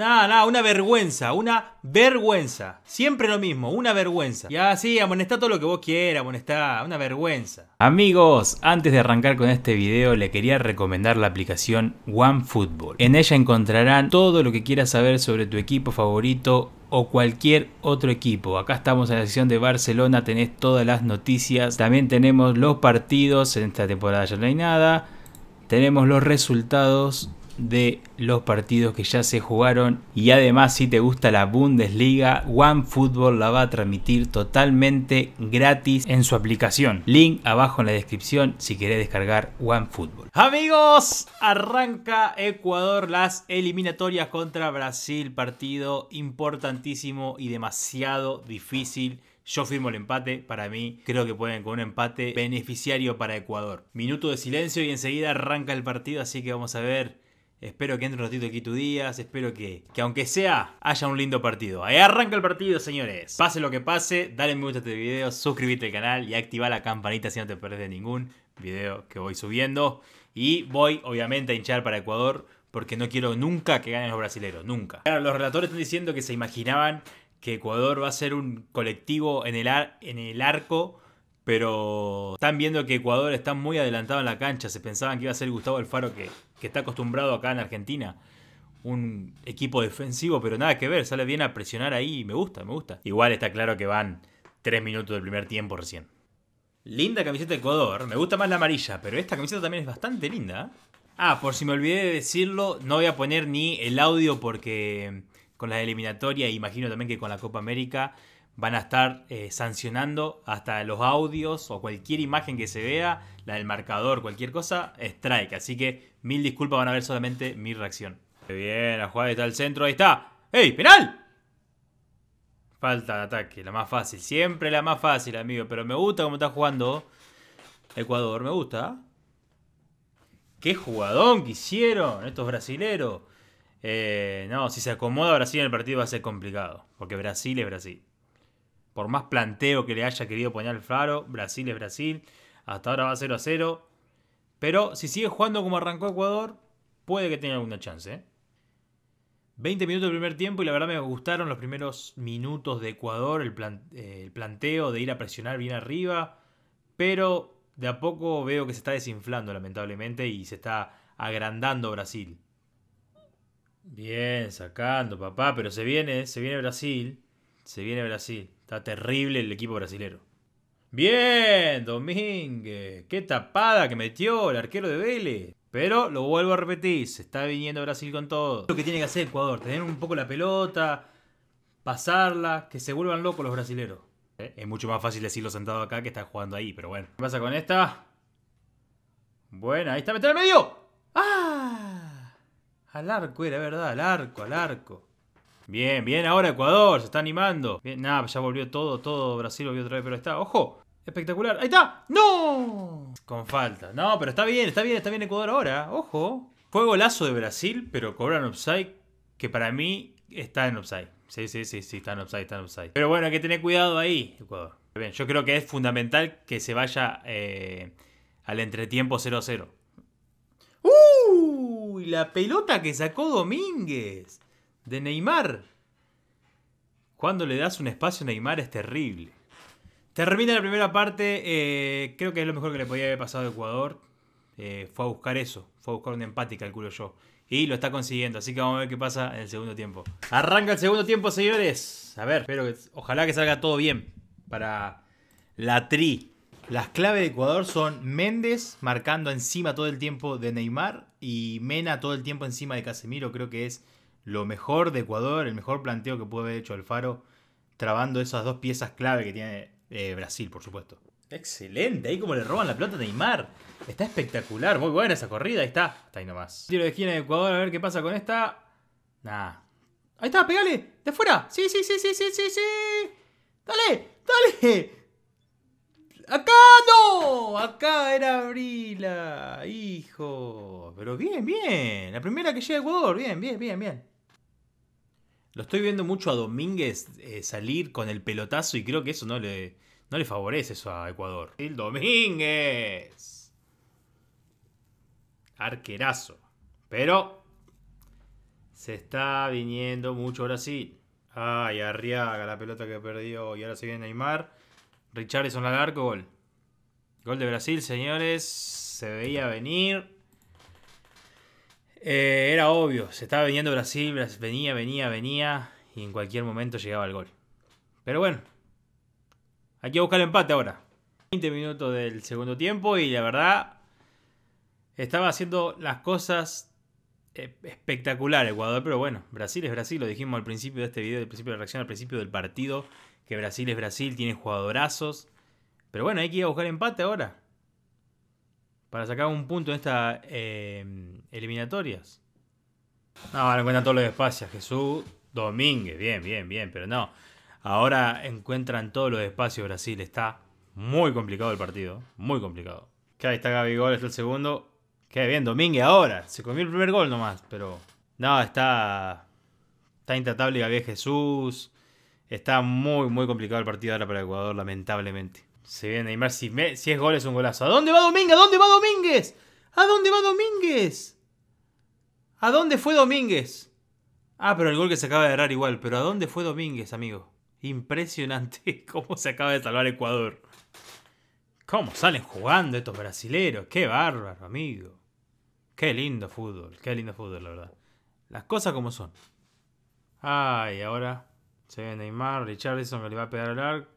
Nada, nada, una vergüenza, una vergüenza. Siempre lo mismo, una vergüenza. Y así, amonestá todo lo que vos quieras, amonestá, una vergüenza. Amigos, antes de arrancar con este video, le quería recomendar la aplicación OneFootball. En ella encontrarán todo lo que quieras saber sobre tu equipo favorito o cualquier otro equipo. Acá estamos en la sección de Barcelona, tenés todas las noticias. También tenemos los partidos en esta temporada, ya no hay nada. Tenemos los resultados de los partidos que ya se jugaron y además si te gusta la Bundesliga, OneFootball la va a transmitir totalmente gratis en su aplicación. Link abajo en la descripción si querés descargar OneFootball. Amigos, arranca Ecuador las eliminatorias contra Brasil, partido importantísimo y demasiado difícil. Yo firmo el empate, para mí creo que pueden con un empate beneficiario para Ecuador. Minuto de silencio y enseguida arranca el partido, así que vamos a ver Espero que entre un ratito aquí tu Díaz. Espero que, aunque sea, haya un lindo partido. Ahí arranca el partido, señores. Pase lo que pase, dale me gusta a este video, suscríbete al canal y activa la campanita si no te perdés ningún video que voy subiendo. Y voy, obviamente, a hinchar para Ecuador porque no quiero nunca que ganen los brasileños, nunca. Claro, los relatores están diciendo que se imaginaban que Ecuador va a ser un colectivo en el arco pero están viendo que Ecuador está muy adelantado en la cancha. Se pensaban que iba a ser Gustavo Alfaro, que, está acostumbrado acá en Argentina. Un equipo defensivo, pero nada que ver. Sale bien a presionar ahí. Me gusta, me gusta. Igual está claro que van tres minutos del primer tiempo recién. Linda camiseta de Ecuador. Me gusta más la amarilla, pero esta camiseta también es bastante linda. ¿eh? Ah, por si me olvidé de decirlo, no voy a poner ni el audio porque con la eliminatoria, imagino también que con la Copa América, van a estar eh, sancionando hasta los audios o cualquier imagen que se vea, la del marcador, cualquier cosa, strike. Así que mil disculpas, van a ver solamente mi reacción. Bien, la jugada está al centro, ahí está. ¡Ey, penal! Falta de ataque, la más fácil, siempre la más fácil, amigo. Pero me gusta cómo está jugando Ecuador, me gusta. ¡Qué jugadón que hicieron estos brasileros! Eh, no, si se acomoda Brasil en el partido va a ser complicado, porque Brasil es Brasil por más planteo que le haya querido poner al Faro, Brasil es Brasil. Hasta ahora va 0 a 0. Pero si sigue jugando como arrancó Ecuador, puede que tenga alguna chance. 20 ¿eh? minutos del primer tiempo y la verdad me gustaron los primeros minutos de Ecuador, el, eh, el planteo de ir a presionar bien arriba. Pero de a poco veo que se está desinflando lamentablemente y se está agrandando Brasil. Bien, sacando, papá, pero se viene, se viene Brasil. Se viene Brasil. Está terrible el equipo brasilero. Bien, Domínguez. Qué tapada que metió el arquero de Vélez. Pero lo vuelvo a repetir, se está viniendo Brasil con todo. Lo que tiene que hacer Ecuador, tener un poco la pelota, pasarla, que se vuelvan locos los brasileros. Eh, es mucho más fácil decirlo sentado acá que está jugando ahí, pero bueno. ¿Qué pasa con esta? Buena, ahí está, meter al medio. ¡Ah! Al arco, era verdad, al arco, al arco. Bien, bien, ahora Ecuador, se está animando. Bien, nada, ya volvió todo, todo Brasil volvió otra vez, pero está. ¡Ojo! Espectacular. ¡Ahí está! ¡No! Con falta. No, pero está bien, está bien, está bien Ecuador ahora. ¡Ojo! Fue golazo de Brasil, pero cobran upside, que para mí está en upside. Sí, sí, sí, sí, está en upside, está en upside. Pero bueno, hay que tener cuidado ahí, Ecuador. yo creo que es fundamental que se vaya eh, al entretiempo 0-0. ¡Uy! La pelota que sacó Domínguez de Neymar. Cuando le das un espacio a Neymar es terrible. Termina la primera parte, eh, creo que es lo mejor que le podía haber pasado a Ecuador. Eh, fue a buscar eso, fue a buscar un empate, calculo yo. Y lo está consiguiendo, así que vamos a ver qué pasa en el segundo tiempo. Arranca el segundo tiempo, señores. A ver, espero que, ojalá que salga todo bien para la tri. Las claves de Ecuador son Méndez marcando encima todo el tiempo de Neymar y Mena todo el tiempo encima de Casemiro, creo que es lo mejor de Ecuador, el mejor planteo que puede haber hecho Alfaro, trabando esas dos piezas clave que tiene eh, Brasil, por supuesto. Excelente, ahí como le roban la pelota a Neymar. Está espectacular, muy buena esa corrida, ahí está, ahí nomás. Quiero de esquina de Ecuador, a ver qué pasa con esta. Nah. Ahí está, pegale, de fuera Sí, sí, sí, sí, sí, sí, sí. Dale, dale. Acá no, acá era Brila, hijo. Pero bien, bien. La primera que llega a Ecuador, bien, bien, bien, bien. Lo estoy viendo mucho a Domínguez eh, salir con el pelotazo y creo que eso no le, no le favorece eso a Ecuador. El Domínguez. Arquerazo. Pero se está viniendo mucho Brasil. Ay, Arriaga, la pelota que perdió. Y ahora se viene Neymar. Richarlison al gol. Gol de Brasil, señores. Se veía venir. Eh, era obvio, se estaba viniendo Brasil, venía, venía, venía y en cualquier momento llegaba el gol. Pero bueno, hay que buscar el empate ahora. 20 minutos del segundo tiempo y la verdad estaba haciendo las cosas eh, espectaculares. Ecuador, pero bueno, Brasil es Brasil, lo dijimos al principio de este video, al principio de la reacción, al principio del partido, que Brasil es Brasil, tiene jugadorazos. Pero bueno, hay que ir a buscar empate ahora para sacar un punto en estas em, eliminatorias. No, ahora encuentran todos los espacios. Jesús Domínguez, bien, bien, bien, pero no. Ahora encuentran todos los espacios Brasil. Está muy complicado el partido, muy complicado. Que ahí está gol, está el segundo. Qué bien, Domínguez ahora. Se comió el primer gol nomás, pero... No, está... Está intratable Gaby Jesús. Está muy, muy complicado el partido ahora para Ecuador, lamentablemente. Se viene Neymar. Si, es gol, es un golazo. ¿A dónde va Domínguez? ¿A dónde va Domínguez? ¿A dónde va Domínguez? ¿A dónde fue Domínguez? Ah, pero el gol que se acaba de errar igual. Pero ¿a dónde fue Domínguez, amigo? Impresionante cómo se acaba de salvar Ecuador. ¿Cómo salen jugando estos brasileros? Qué bárbaro, amigo. Qué lindo fútbol, qué lindo fútbol, la verdad. Las cosas como son. Ay, ahora se ve Neymar, Richardson que le va a pegar al arco.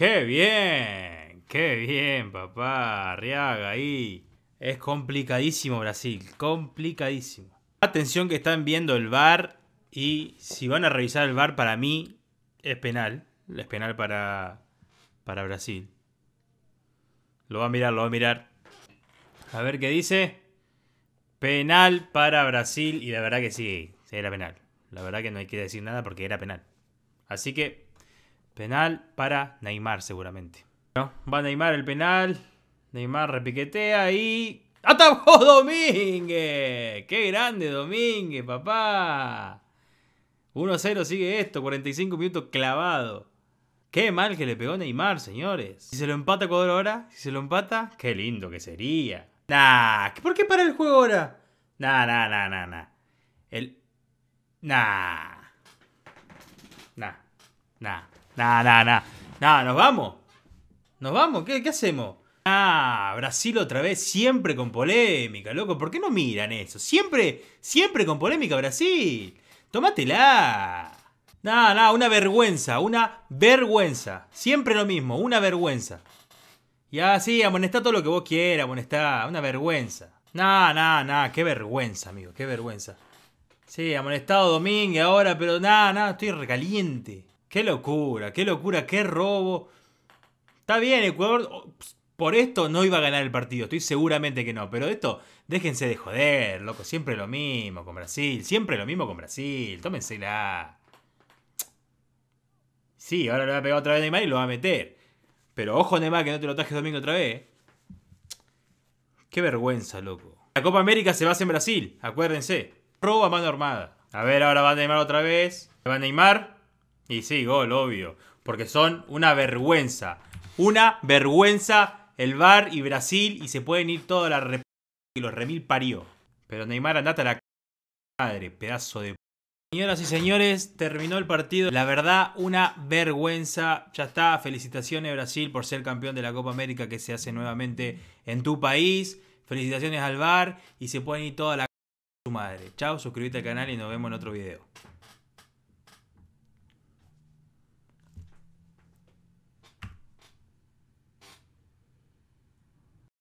¡Qué bien! ¡Qué bien, papá! Arriaga ahí. Es complicadísimo Brasil, complicadísimo. Atención que están viendo el VAR y si van a revisar el VAR para mí es penal, es penal para para Brasil. Lo va a mirar, lo va a mirar. A ver qué dice. Penal para Brasil y la verdad que sí, era penal. La verdad que no hay que decir nada porque era penal. Así que Penal para Neymar, seguramente. ¿No? Va Neymar el penal. Neymar repiquetea y. ¡Atajó Domínguez! ¡Qué grande Domínguez, papá! 1-0 sigue esto, 45 minutos clavado. Qué mal que le pegó Neymar, señores. Si se lo empata Ecuador ahora, si se lo empata, qué lindo que sería. Nah, ¿por qué para el juego ahora? Nah, nah, nah, nah, nah. El. Nah. Nah. Nah. Nah, nah, nah. Nah, nos vamos. ¿Nos vamos? ¿Qué, hacemos? Ah, Brasil otra vez, siempre con polémica, loco. ¿Por qué no miran eso? Siempre, siempre con polémica, Brasil. Tómatela. Nah, nah, una vergüenza, una vergüenza. Siempre lo mismo, una vergüenza. Ya, sí, amonestá todo lo que vos quieras, amonestá. Una vergüenza. Nah, nah, nah, qué vergüenza, amigo, qué vergüenza. Sí, amonestado Domínguez ahora, pero nada, nada, estoy recaliente. Qué locura, qué locura, qué robo. Está bien, Ecuador oh, por esto no iba a ganar el partido, estoy seguramente que no, pero esto, déjense de joder, loco, siempre lo mismo con Brasil, siempre lo mismo con Brasil, tómensela. Sí, ahora le va a pegar otra vez Neymar y lo va a meter. Pero ojo Neymar que no te lo tajes domingo otra vez. Qué vergüenza, loco. La Copa América se basa en Brasil, acuérdense. Roba mano armada. A ver, ahora va Neymar otra vez. Va Neymar. Y sí, gol, obvio. Porque son una vergüenza. Una vergüenza el VAR y Brasil y se pueden ir toda la rep y los remil parió. Pero Neymar andate a la madre, pedazo de... Señoras y señores, terminó el partido. La verdad, una vergüenza. Ya está, felicitaciones Brasil por ser campeón de la Copa América que se hace nuevamente en tu país. Felicitaciones al VAR y se pueden ir toda la... su madre. Chao, suscríbete al canal y nos vemos en otro video.